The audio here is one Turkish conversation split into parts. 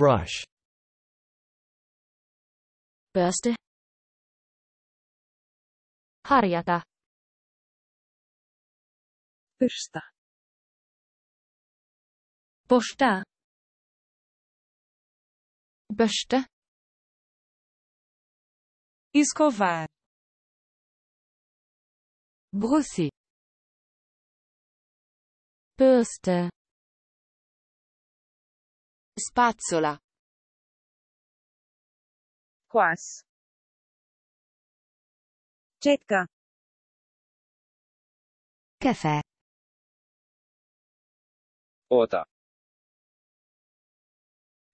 brush børste harjata pyrsta borsta børste escovar brosser børste Spazzola. Quas. Cetka. Caffè. Ota.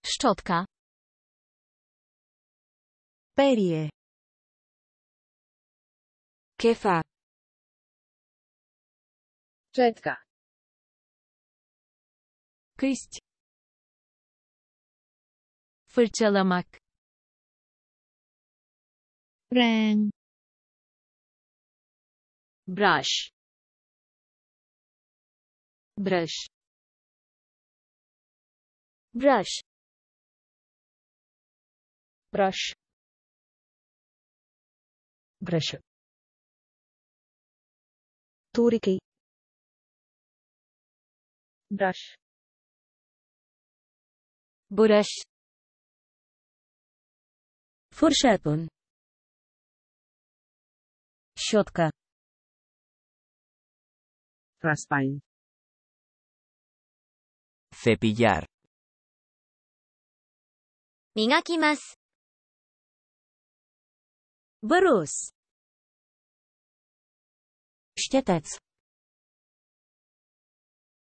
Szczotka. Perie. Che fa? Czetka. Kyść. fırçalamak, แรง brush, brush, brush, brush, brush, தூரிகை brush, brush, Фуршетон. Щетка. Распай. Cepillar. 磨きます。Брус. Щетец.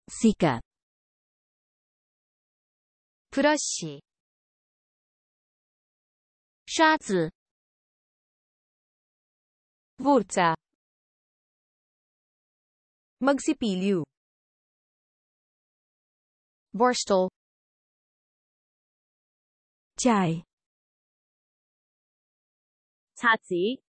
Сика. プラッシー。沙子 wurca magsipilyo borstel chai chachi